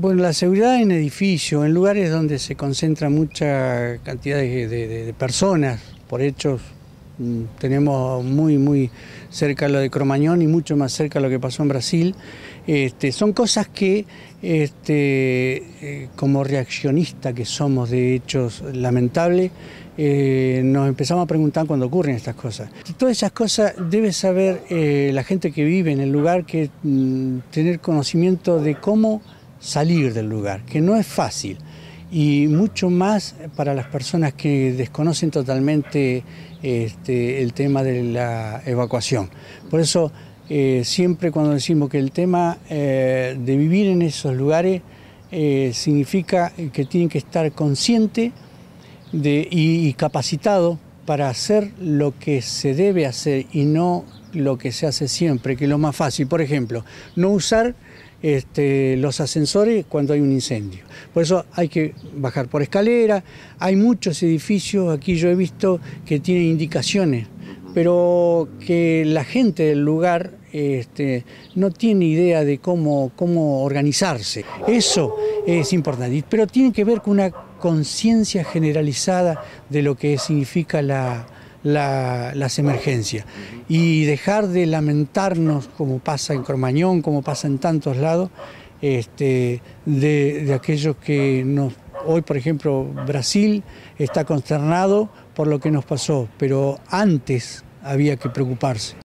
Bueno, la seguridad en edificios, en lugares donde se concentra mucha cantidad de, personas, por hechos, mm, tenemos muy, muy cerca lo de Cromañón y mucho más cerca lo que pasó en Brasil, este, son cosas que, este, eh, como reaccionista que somos de hechos lamentables, eh, nos empezamos a preguntar cuando ocurren estas cosas. Todas esas cosas debe saber eh, la gente que vive en el lugar, que mm, tener conocimiento de cómo salir del lugar, que no es fácil y mucho más para las personas que desconocen totalmente este, el tema de la evacuación. Por eso eh, siempre cuando decimos que el tema eh, de vivir en esos lugares eh, significa que tienen que estar consciente y, y capacitado para hacer lo que se debe hacer y no lo que se hace siempre, que es lo más fácil. Por ejemplo, no usar este, los ascensores cuando hay un incendio. Por eso hay que bajar por escalera. Hay muchos edificios, aquí yo he visto, que tienen indicaciones pero que la gente del lugar este, no tiene idea de cómo, cómo organizarse. Eso es importante, pero tiene que ver con una conciencia generalizada de lo que significa las emergencias y dejar de lamentarnos como pasa en Cormañón como pasa en tantos lados, este, de, de aquellos que nos Hoy, por ejemplo, Brasil está consternado por lo que nos pasó, pero antes había que preocuparse.